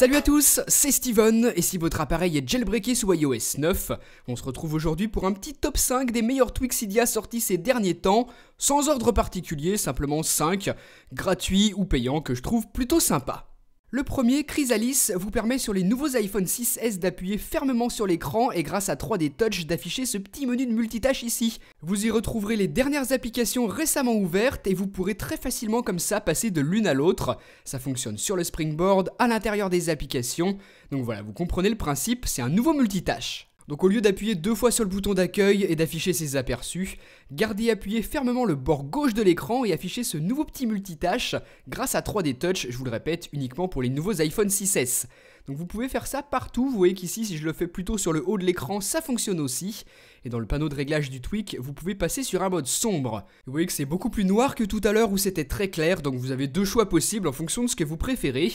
Salut à tous, c'est Steven, et si votre appareil est jailbreaké sous iOS 9, on se retrouve aujourd'hui pour un petit top 5 des meilleurs Twixidia sortis ces derniers temps, sans ordre particulier, simplement 5, gratuits ou payants, que je trouve plutôt sympa. Le premier, Chrysalis, vous permet sur les nouveaux iPhone 6S d'appuyer fermement sur l'écran et grâce à 3D Touch d'afficher ce petit menu de multitâche ici. Vous y retrouverez les dernières applications récemment ouvertes et vous pourrez très facilement comme ça passer de l'une à l'autre. Ça fonctionne sur le springboard, à l'intérieur des applications. Donc voilà, vous comprenez le principe, c'est un nouveau multitâche. Donc au lieu d'appuyer deux fois sur le bouton d'accueil et d'afficher ses aperçus, gardez appuyé fermement le bord gauche de l'écran et affichez ce nouveau petit multitâche grâce à 3D Touch, je vous le répète, uniquement pour les nouveaux iPhone 6S. Donc vous pouvez faire ça partout, vous voyez qu'ici si je le fais plutôt sur le haut de l'écran, ça fonctionne aussi. Et dans le panneau de réglage du tweak, vous pouvez passer sur un mode sombre. Vous voyez que c'est beaucoup plus noir que tout à l'heure où c'était très clair, donc vous avez deux choix possibles en fonction de ce que vous préférez.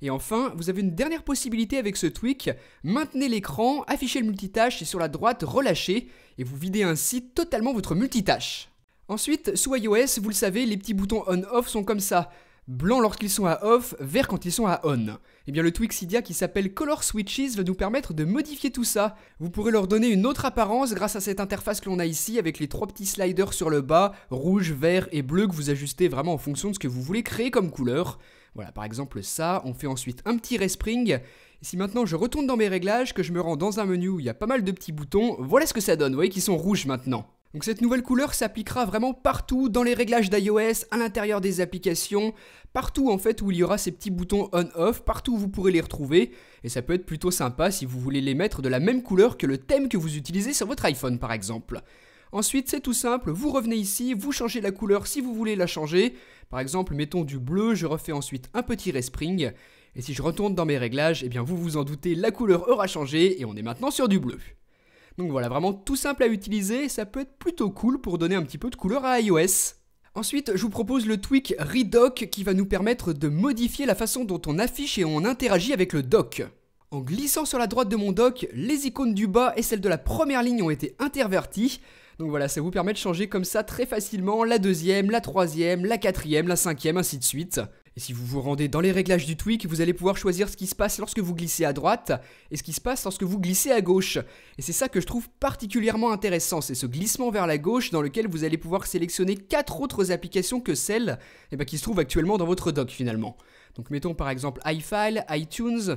Et enfin, vous avez une dernière possibilité avec ce tweak, maintenez l'écran, affichez le multitâche et sur la droite relâchez, et vous videz ainsi totalement votre multitâche. Ensuite, sous iOS, vous le savez, les petits boutons on-off sont comme ça blanc lorsqu'ils sont à off, vert quand ils sont à on. Et eh bien le tweak Cydia qui s'appelle Color Switches va nous permettre de modifier tout ça. Vous pourrez leur donner une autre apparence grâce à cette interface que l'on a ici avec les trois petits sliders sur le bas, rouge, vert et bleu que vous ajustez vraiment en fonction de ce que vous voulez créer comme couleur. Voilà, par exemple ça, on fait ensuite un petit respring. Si maintenant je retourne dans mes réglages, que je me rends dans un menu où il y a pas mal de petits boutons, voilà ce que ça donne, vous voyez qu'ils sont rouges maintenant. Donc cette nouvelle couleur s'appliquera vraiment partout dans les réglages d'iOS, à l'intérieur des applications, partout en fait où il y aura ces petits boutons on-off, partout où vous pourrez les retrouver, et ça peut être plutôt sympa si vous voulez les mettre de la même couleur que le thème que vous utilisez sur votre iPhone par exemple. Ensuite, c'est tout simple, vous revenez ici, vous changez la couleur si vous voulez la changer. Par exemple, mettons du bleu, je refais ensuite un petit respring. Et si je retourne dans mes réglages, eh bien vous vous en doutez, la couleur aura changé et on est maintenant sur du bleu. Donc voilà, vraiment tout simple à utiliser, ça peut être plutôt cool pour donner un petit peu de couleur à iOS. Ensuite, je vous propose le tweak Redock qui va nous permettre de modifier la façon dont on affiche et on interagit avec le dock. En glissant sur la droite de mon dock, les icônes du bas et celles de la première ligne ont été interverties. Donc voilà, ça vous permet de changer comme ça très facilement la deuxième, la troisième, la quatrième, la cinquième, ainsi de suite. Et si vous vous rendez dans les réglages du tweak, vous allez pouvoir choisir ce qui se passe lorsque vous glissez à droite et ce qui se passe lorsque vous glissez à gauche. Et c'est ça que je trouve particulièrement intéressant, c'est ce glissement vers la gauche dans lequel vous allez pouvoir sélectionner quatre autres applications que celles eh ben, qui se trouvent actuellement dans votre dock finalement. Donc mettons par exemple iFile, iTunes,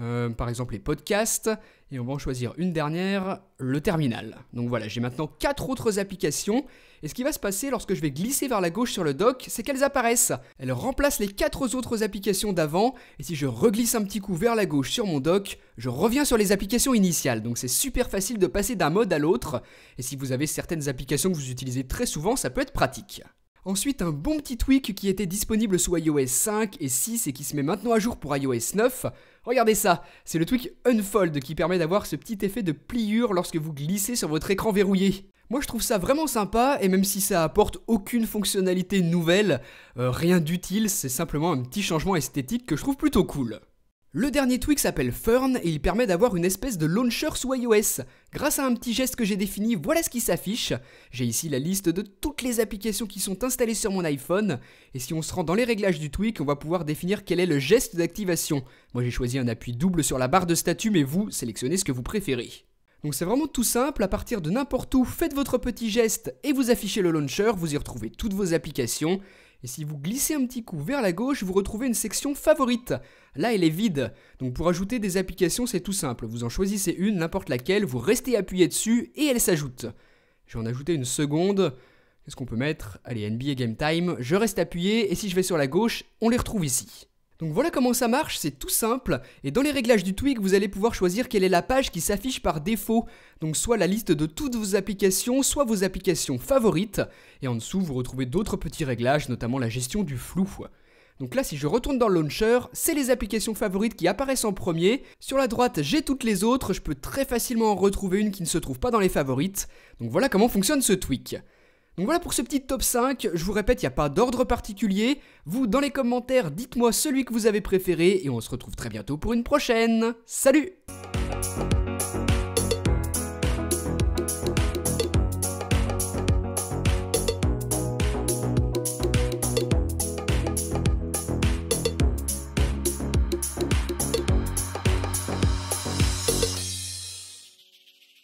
euh, par exemple les podcasts, et on va en choisir une dernière, le terminal. Donc voilà, j'ai maintenant quatre autres applications. Et ce qui va se passer lorsque je vais glisser vers la gauche sur le dock, c'est qu'elles apparaissent. Elles remplacent les quatre autres applications d'avant. Et si je reglisse un petit coup vers la gauche sur mon dock, je reviens sur les applications initiales. Donc c'est super facile de passer d'un mode à l'autre. Et si vous avez certaines applications que vous utilisez très souvent, ça peut être pratique. Ensuite, un bon petit tweak qui était disponible sous iOS 5 et 6 et qui se met maintenant à jour pour iOS 9. Regardez ça, c'est le tweak Unfold qui permet d'avoir ce petit effet de pliure lorsque vous glissez sur votre écran verrouillé. Moi je trouve ça vraiment sympa et même si ça apporte aucune fonctionnalité nouvelle, euh, rien d'utile, c'est simplement un petit changement esthétique que je trouve plutôt cool. Le dernier tweak s'appelle Fern et il permet d'avoir une espèce de launcher sous iOS. Grâce à un petit geste que j'ai défini, voilà ce qui s'affiche. J'ai ici la liste de toutes les applications qui sont installées sur mon iPhone. Et si on se rend dans les réglages du tweak, on va pouvoir définir quel est le geste d'activation. Moi j'ai choisi un appui double sur la barre de statut, mais vous sélectionnez ce que vous préférez. Donc c'est vraiment tout simple, à partir de n'importe où, faites votre petit geste et vous affichez le launcher, vous y retrouvez toutes vos applications. Et si vous glissez un petit coup vers la gauche, vous retrouvez une section favorite. Là, elle est vide. Donc pour ajouter des applications, c'est tout simple. Vous en choisissez une, n'importe laquelle, vous restez appuyé dessus et elle s'ajoute. J'en vais en une seconde. Qu'est-ce qu'on peut mettre Allez, NBA Game Time. Je reste appuyé et si je vais sur la gauche, on les retrouve ici. Donc voilà comment ça marche, c'est tout simple, et dans les réglages du tweak, vous allez pouvoir choisir quelle est la page qui s'affiche par défaut, donc soit la liste de toutes vos applications, soit vos applications favorites, et en dessous, vous retrouvez d'autres petits réglages, notamment la gestion du flou. Donc là, si je retourne dans le launcher, c'est les applications favorites qui apparaissent en premier. Sur la droite, j'ai toutes les autres, je peux très facilement en retrouver une qui ne se trouve pas dans les favorites. Donc voilà comment fonctionne ce tweak. Donc voilà pour ce petit top 5, je vous répète, il n'y a pas d'ordre particulier. Vous, dans les commentaires, dites-moi celui que vous avez préféré et on se retrouve très bientôt pour une prochaine. Salut